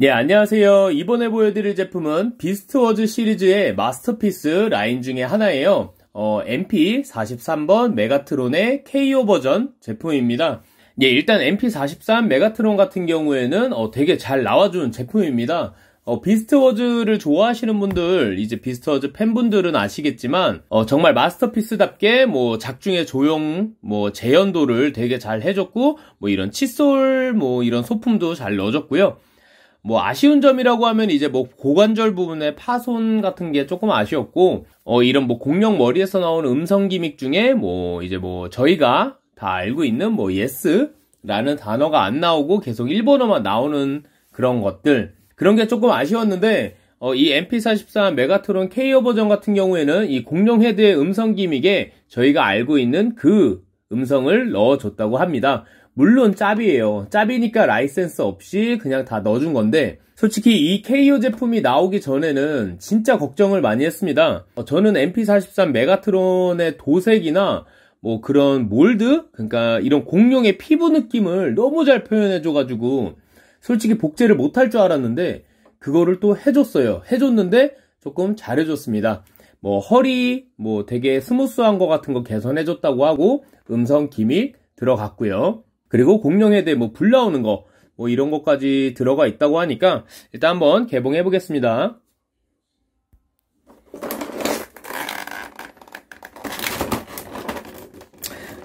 네, 안녕하세요. 이번에 보여드릴 제품은 비스트워즈 시리즈의 마스터피스 라인 중에 하나예요. 어, MP43번 메가트론의 KO 버전 제품입니다. 예, 일단 MP43 메가트론 같은 경우에는 어, 되게 잘 나와준 제품입니다. 어, 비스트워즈를 좋아하시는 분들, 이제 비스트워즈 팬분들은 아시겠지만, 어, 정말 마스터피스답게, 뭐, 작중의 조형, 뭐, 재현도를 되게 잘 해줬고, 뭐, 이런 칫솔, 뭐, 이런 소품도 잘 넣어줬고요. 뭐 아쉬운 점이라고 하면 이제 뭐 고관절 부분의 파손 같은 게 조금 아쉬웠고 어 이런 뭐 공룡 머리에서 나오는 음성 기믹 중에 뭐 이제 뭐 저희가 다 알고 있는 뭐 예스라는 단어가 안 나오고 계속 일본어만 나오는 그런 것들 그런 게 조금 아쉬웠는데 어, 이 MP44 메가트론 케이어 버전 같은 경우에는 이 공룡 헤드의 음성 기믹에 저희가 알고 있는 그 음성을 넣어줬다고 합니다. 물론 짭이에요. 짭이니까 라이센스 없이 그냥 다 넣어준 건데 솔직히 이 KO 제품이 나오기 전에는 진짜 걱정을 많이 했습니다. 어, 저는 MP43 메가트론의 도색이나 뭐 그런 몰드? 그러니까 이런 공룡의 피부 느낌을 너무 잘 표현해줘가지고 솔직히 복제를 못할 줄 알았는데 그거를 또 해줬어요. 해줬는데 조금 잘해줬습니다. 뭐 허리 뭐 되게 스무스한 거 같은 거 개선해줬다고 하고 음성 기믹 들어갔고요. 그리고 공룡에 대해 뭐 불 나오는 거, 뭐 이런 것까지 들어가 있다고 하니까 일단 한번 개봉해 보겠습니다.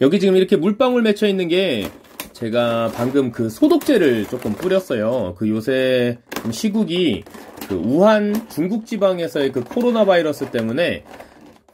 여기 지금 이렇게 물방울 맺혀 있는 게 제가 방금 그 소독제를 조금 뿌렸어요. 그 요새 시국이 그 우한 중국 지방에서의 그 코로나 바이러스 때문에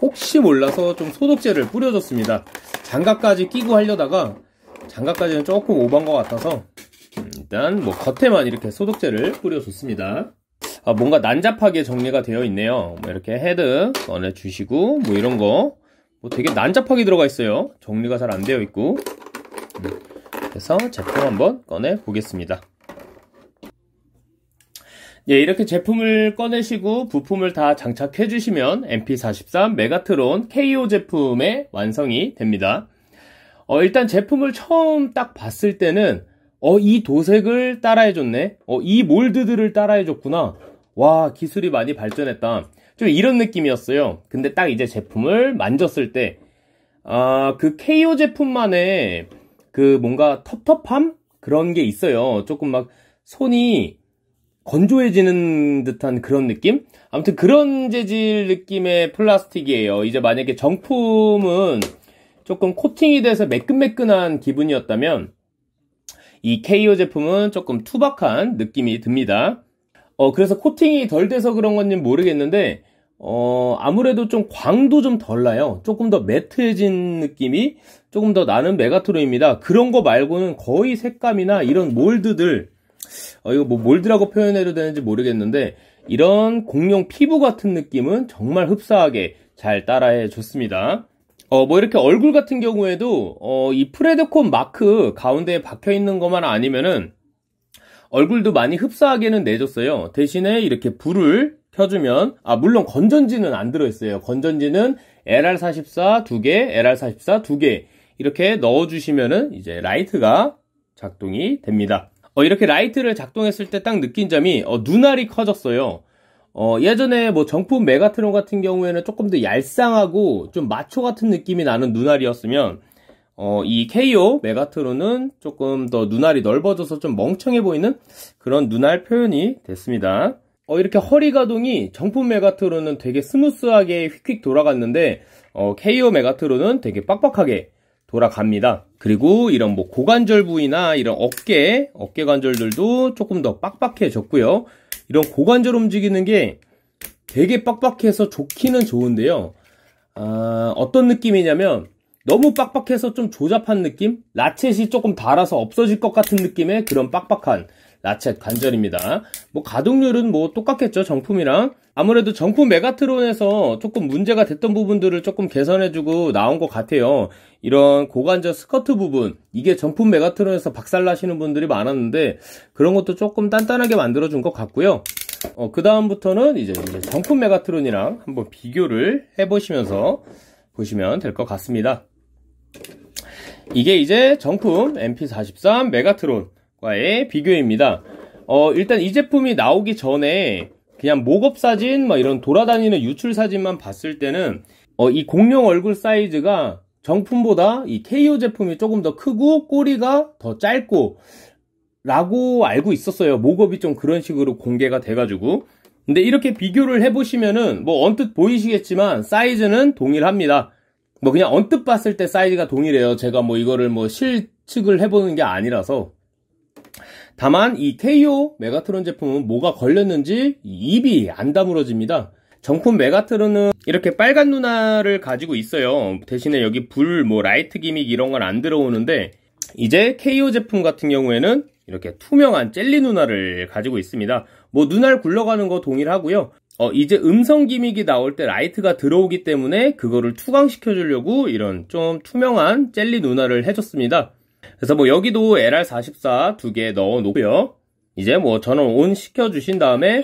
혹시 몰라서 좀 소독제를 뿌려줬습니다. 장갑까지 끼고 하려다가 장갑까지는 조금 오반 것 같아서 음, 일단 뭐 겉에만 이렇게 소독제를 뿌려줬습니다. 아, 뭔가 난잡하게 정리가 되어 있네요. 뭐 이렇게 헤드 꺼내주시고 뭐 이런 거 뭐 되게 난잡하게 들어가 있어요. 정리가 잘 안 되어 있고 음, 그래서 제품 한번 꺼내 보겠습니다. 예, 이렇게 제품을 꺼내시고 부품을 다 장착해 주시면 MP43 메가트론 KO 제품의 완성이 됩니다. 어, 일단 제품을 처음 딱 봤을 때는 어, 이 도색을 따라해줬네. 어, 이 몰드들을 따라해줬구나. 와, 기술이 많이 발전했다. 좀 이런 느낌이었어요. 근데 딱 이제 제품을 만졌을 때, 아, 그 KO 제품만의 그 뭔가 텁텁함? 그런 게 있어요. 조금 막 손이 건조해지는 듯한 그런 느낌? 아무튼 그런 재질 느낌의 플라스틱이에요. 이제 만약에 정품은 조금 코팅이 돼서 매끈매끈한 기분이었다면 이 KO 제품은 조금 투박한 느낌이 듭니다. 어, 그래서 코팅이 덜 돼서 그런 건지 모르겠는데 어, 아무래도 좀 광도 좀 덜 나요. 조금 더 매트해진 느낌이 조금 더 나는 메가트로입니다. 그런 거 말고는 거의 색감이나 이런 몰드들, 어, 이거 뭐 몰드라고 표현해도 되는지 모르겠는데, 이런 공룡 피부 같은 느낌은 정말 흡사하게 잘 따라해 줬습니다. 어, 뭐 이렇게 얼굴 같은 경우에도, 어, 이 프레드콘 마크 가운데에 박혀 있는 것만 아니면은 얼굴도 많이 흡사하게는 내줬어요. 대신에 이렇게 불을 켜주면, 아, 물론 건전지는 안 들어있어요. 건전지는 LR44 두 개, LR44 두 개, 이렇게 넣어주시면은 이제 라이트가 작동이 됩니다. 어, 이렇게 라이트를 작동했을 때 딱 느낀 점이, 어, 눈알이 커졌어요. 어, 예전에 뭐 정품 메가트론 같은 경우에는 조금 더 얄쌍하고 좀 마초 같은 느낌이 나는 눈알이었으면 어, 이 KO 메가트론은 조금 더 눈알이 넓어져서 좀 멍청해 보이는 그런 눈알 표현이 됐습니다. 어, 이렇게 허리 가동이 정품 메가트론은 되게 스무스하게 휙휙 돌아갔는데 어, KO 메가트론은 되게 빡빡하게 돌아갑니다. 그리고 이런 뭐 고관절 부위나 이런 어깨, 어깨 관절들도 조금 더 빡빡해졌고요. 이런 고관절 움직이는 게 되게 빡빡해서 좋기는 좋은데요. 아, 어떤 느낌이냐면 너무 빡빡해서 좀 조잡한 느낌? 라쳇이 조금 달아서 없어질 것 같은 느낌의 그런 빡빡한 라쳇 관절입니다. 뭐 가동률은 뭐 똑같겠죠 정품이랑 아무래도 정품 메가트론에서 조금 문제가 됐던 부분들을 조금 개선해주고 나온 것 같아요. 이런 고관절 스커트 부분 이게 정품 메가트론에서 박살나시는 분들이 많았는데 그런 것도 조금 단단하게 만들어준 것 같고요. 어, 그 다음부터는 이제, 이제 정품 메가트론이랑 한번 비교를 해보시면서 보시면 될 것 같습니다. 이게 이제 정품 MP43 메가트론 과의 비교입니다. 어, 일단 이 제품이 나오기 전에 그냥 목업 사진, 막 이런 돌아다니는 유출 사진만 봤을 때는 어, 이 공룡 얼굴 사이즈가 정품보다 이 KO 제품이 조금 더 크고 꼬리가 더 짧고 라고 알고 있었어요. 목업이 좀 그런 식으로 공개가 돼가지고. 근데 이렇게 비교를 해보시면은 뭐 언뜻 보이시겠지만 사이즈는 동일합니다. 뭐 그냥 언뜻 봤을 때 사이즈가 동일해요. 제가 뭐 이거를 뭐 실측을 해보는 게 아니라서. 다만 이 테이오 메가트론 제품은 뭐가 걸렸는지 입이 안 다물어집니다. 정품 메가트론은 이렇게 빨간 누나를 가지고 있어요. 대신에 여기 불, 뭐 라이트 기믹 이런 건 안 들어오는데 이제 KO 제품 같은 경우에는 이렇게 투명한 젤리 누나를 가지고 있습니다. 뭐 눈알 굴러가는 거 동일하고요. 어, 이제 음성 기믹이 나올 때 라이트가 들어오기 때문에 그거를 투광시켜 주려고 이런 좀 투명한 젤리 누나를 해줬습니다. 그래서 뭐 여기도 LR44 두 개 넣어 놓고요. 이제 뭐 저는 온 시켜 주신 다음에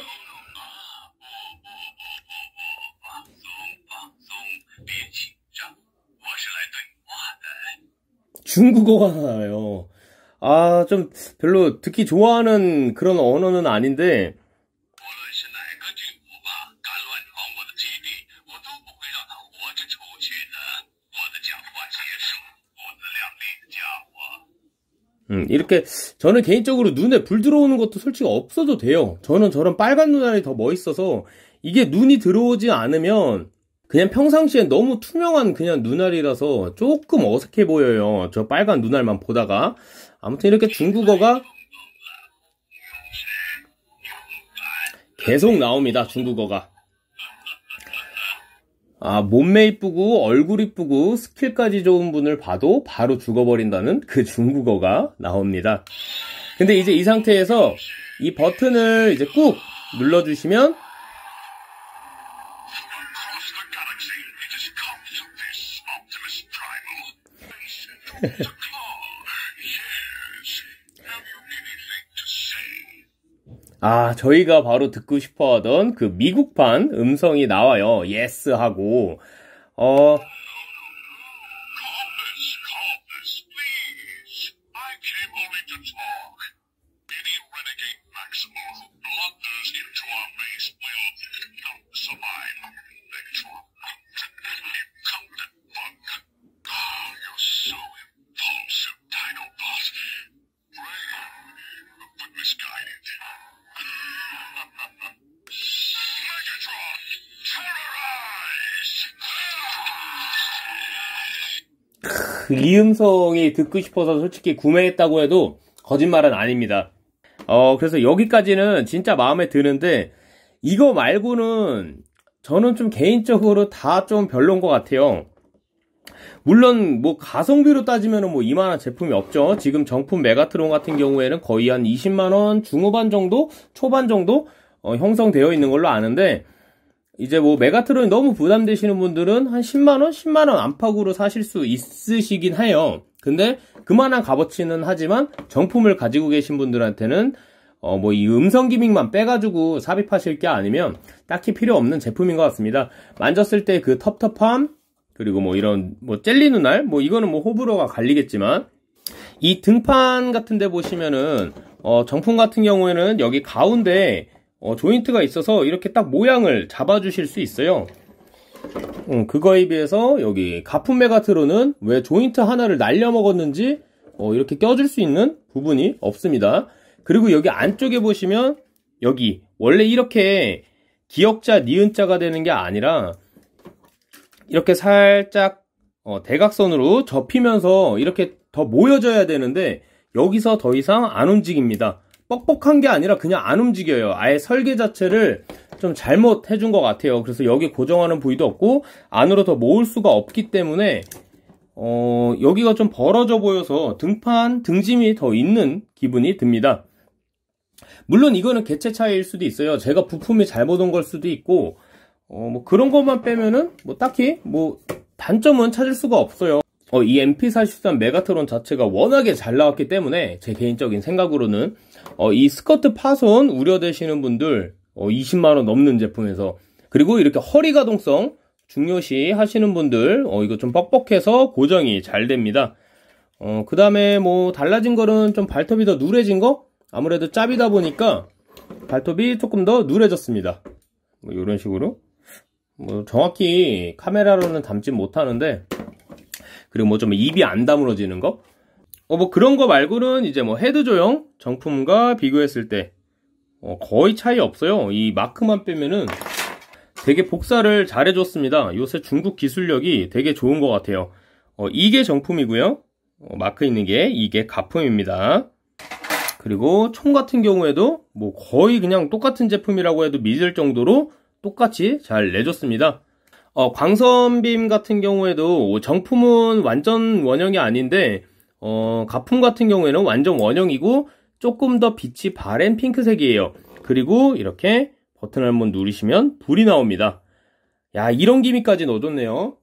중국어가 나요. 아, 좀 별로 듣기 좋아하는 그런 언어는 아닌데 이렇게 저는 개인적으로 눈에 불 들어오는 것도 솔직히 없어도 돼요. 저는 저런 빨간 눈알이 더 멋있어서 이게 눈이 들어오지 않으면 그냥 평상시에 너무 투명한 그냥 눈알이라서 조금 어색해 보여요. 저 빨간 눈알만 보다가 아무튼 이렇게 중국어가 계속 나옵니다. 중국어가. 아, 몸매 이쁘고 얼굴 이쁘고 스킬까지 좋은 분을 봐도 바로 죽어버린다는 그 중국어가 나옵니다. 근데 이제 이 상태에서 이 버튼을 이제 꾹 눌러주시면 아, 저희가 바로 듣고 싶어 하던 그 미국판 음성이 나와요. 예스 하고. 어, 그 리음성이 듣고 싶어서 솔직히 구매했다고 해도 거짓말은 아닙니다. 어, 그래서 여기까지는 진짜 마음에 드는데 이거 말고는 저는 좀 개인적으로 다 좀 별론 것 같아요. 물론 뭐 가성비로 따지면 뭐 이만한 제품이 없죠. 지금 정품 메가트론 같은 경우에는 거의 한 20만 원 중후반 정도, 초반 정도 어, 형성되어 있는 걸로 아는데 이제 뭐 메가트론이 너무 부담되시는 분들은 한 10만원, 10만원 안팎으로 사실 수 있으시긴 해요. 근데 그만한 값어치는 하지만 정품을 가지고 계신 분들한테는 어, 뭐, 이 음성 기믹만 빼가지고 삽입하실 게 아니면 딱히 필요 없는 제품인 것 같습니다. 만졌을 때 그 텁텁함, 그리고 뭐 이런, 뭐 젤리 눈알, 뭐 이거는 뭐 호불호가 갈리겠지만, 이 등판 같은 데 보시면은, 어, 정품 같은 경우에는 여기 가운데 어, 조인트가 있어서 이렇게 딱 모양을 잡아주실 수 있어요. 음, 그거에 비해서 여기 가품 메가트로는 왜 조인트 하나를 날려 먹었는지 어, 이렇게 껴줄 수 있는 부분이 없습니다. 그리고 여기 안쪽에 보시면 여기 원래 이렇게 기역자 니은자가 되는 게 아니라 이렇게 살짝 어, 대각선으로 접히면서 이렇게 더 모여져야 되는데 여기서 더 이상 안 움직입니다. 뻑뻑한 게 아니라 그냥 안 움직여요. 아예 설계 자체를 좀 잘못 해준 것 같아요. 그래서 여기 고정하는 부위도 없고 안으로 더 모을 수가 없기 때문에 어, 여기가 좀 벌어져 보여서 등판, 등짐이 더 있는 기분이 듭니다. 물론 이거는 개체 차이일 수도 있어요. 제가 부품이 잘못 온 걸 수도 있고 어, 뭐 그런 것만 빼면은 뭐 딱히 뭐 단점은 찾을 수가 없어요. 어, 이 MP43 메가트론 자체가 워낙에 잘 나왔기 때문에 제 개인적인 생각으로는 어, 이 스커트 파손 우려되시는 분들 어, 20만원 넘는 제품에서 그리고 이렇게 허리 가동성 중요시 하시는 분들 어, 이거 좀 뻑뻑해서 고정이 잘 됩니다 어, 그 다음에 뭐 달라진 거는 좀 발톱이 더 누래진 거 아무래도 짭이다 보니까 발톱이 조금 더 누래졌습니다 뭐 이런 식으로 뭐 정확히 카메라로는 담지 못하는데 그리고 뭐 좀 입이 안 다물어지는 거. 어, 뭐 그런 거 말고는 이제 뭐 헤드 조형 정품과 비교했을 때 어, 거의 차이 없어요. 이 마크만 빼면은 되게 복사를 잘 해줬습니다. 요새 중국 기술력이 되게 좋은 것 같아요. 어, 이게 정품이고요. 어, 마크 있는 게 이게 가품입니다. 그리고 총 같은 경우에도 뭐 거의 그냥 똑같은 제품이라고 해도 믿을 정도로 똑같이 잘 내줬습니다. 어, 광선빔 같은 경우에도 정품은 완전 원형이 아닌데 어, 가품 같은 경우에는 완전 원형이고 조금 더 빛이 바랜 핑크색이에요. 그리고 이렇게 버튼을 한번 누르시면 불이 나옵니다. 야 이런 기미까지 넣어줬네요.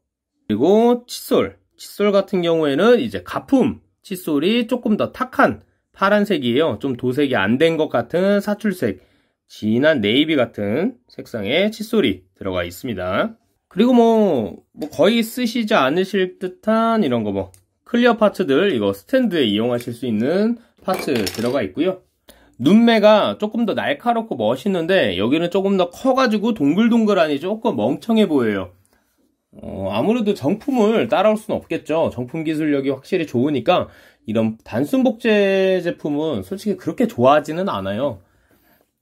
그리고 칫솔, 칫솔 같은 경우에는 이제 가품 칫솔이 조금 더 탁한 파란색이에요. 좀 도색이 안 된 것 같은 사출색, 진한 네이비 같은 색상의 칫솔이 들어가 있습니다. 그리고 뭐, 뭐 거의 쓰시지 않으실 듯한 이런 거 뭐 클리어 파츠들 이거 스탠드에 이용하실 수 있는 파츠 들어가 있고요. 눈매가 조금 더 날카롭고 멋있는데 여기는 조금 더 커가지고 동글동글하니 조금 멍청해 보여요. 어, 아무래도 정품을 따라올 수는 없겠죠. 정품 기술력이 확실히 좋으니까 이런 단순 복제 제품은 솔직히 그렇게 좋아하지는 않아요.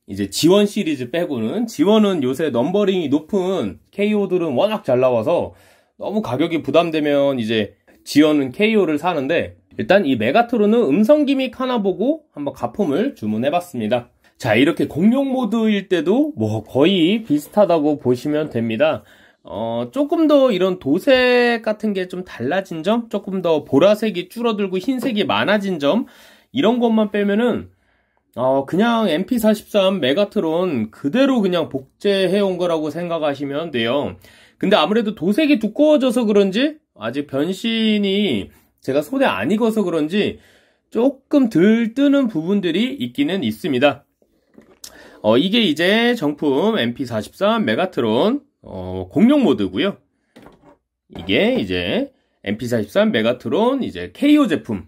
이제 지원 시리즈 빼고는 지원은 요새 넘버링이 높은 KO들은 워낙 잘 나와서 너무 가격이 부담되면 이제 지원은 KO를 사는데 일단 이 메가트론은 음성 기믹 하나 보고 한번 가품을 주문해봤습니다. 자 이렇게 공룡 모드일 때도 뭐 거의 비슷하다고 보시면 됩니다. 어, 조금 더 이런 도색 같은 게 좀 달라진 점, 조금 더 보라색이 줄어들고 흰색이 많아진 점, 이런 것만 빼면은 어, 그냥 MP43 메가트론 그대로 그냥 복제해 온 거라고 생각하시면 돼요. 근데 아무래도 도색이 두꺼워져서 그런지 아직 변신이 제가 손에 안 익어서 그런지 조금 들 뜨는 부분들이 있기는 있습니다. 어, 이게 이제 정품 MP43 메가트론 어, 공룡 모드고요. 이게 이제 MP43 메가트론 이제 KO 제품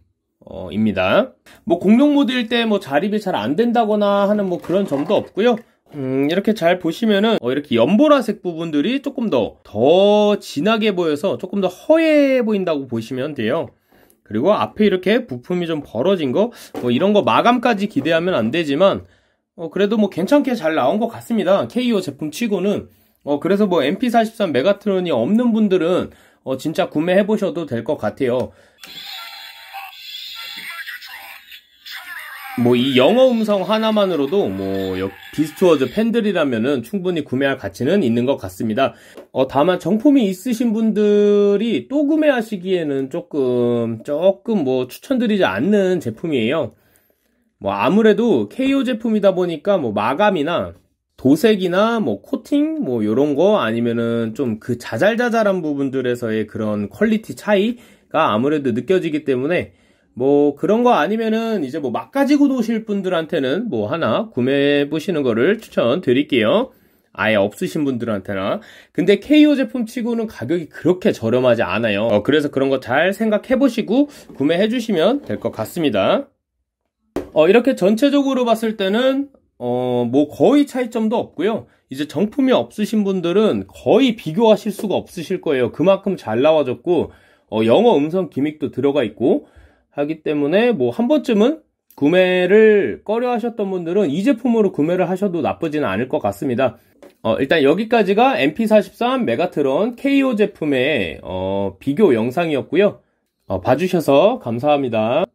어, 입니다. 뭐 공룡 모드일 때 뭐 자립이 잘 안 된다거나 하는 뭐 그런 점도 없고요. 음, 이렇게 잘 보시면은 어, 이렇게 연보라색 부분들이 조금 더더 더 진하게 보여서 조금 더 허해 보인다고 보시면 돼요. 그리고 앞에 이렇게 부품이 좀 벌어진 거, 뭐 이런 거 마감까지 기대하면 안 되지만, 어, 그래도 뭐 괜찮게 잘 나온 것 같습니다. KO 제품 치고는. 어, 그래서 뭐 MP43 메가트론이 없는 분들은, 어, 진짜 구매해보셔도 될 것 같아요. 뭐이 영어 음성 하나만으로도 뭐 비스트워즈 팬들이라면은 충분히 구매할 가치는 있는 것 같습니다. 어 다만 정품이 있으신 분들이 또 구매하시기에는 조금 조금 뭐 추천드리지 않는 제품이에요. 뭐 아무래도 KO 제품이다 보니까 뭐 마감이나 도색이나 뭐 코팅 뭐 요런 거 아니면은 좀 그 자잘자잘한 부분들에서의 그런 퀄리티 차이가 아무래도 느껴지기 때문에 뭐 그런 거 아니면은 이제 뭐 막 가지고 노실 분들한테는 뭐 하나 구매해 보시는 거를 추천드릴게요. 아예 없으신 분들한테나 근데 KO 제품 치고는 가격이 그렇게 저렴하지 않아요 어, 그래서 그런 거 잘 생각해 보시고 구매해 주시면 될 것 같습니다 어, 이렇게 전체적으로 봤을 때는 어, 뭐 거의 차이점도 없고요 이제 정품이 없으신 분들은 거의 비교하실 수가 없으실 거예요 그만큼 잘 나와졌고 어, 영어 음성 기믹도 들어가 있고 하기 때문에 뭐 한 번쯤은 구매를 꺼려 하셨던 분들은 이 제품으로 구매를 하셔도 나쁘지는 않을 것 같습니다. 어, 일단 여기까지가 MP43 메가트론 KO 제품의 어, 비교 영상이었고요. 어, 봐주셔서 감사합니다.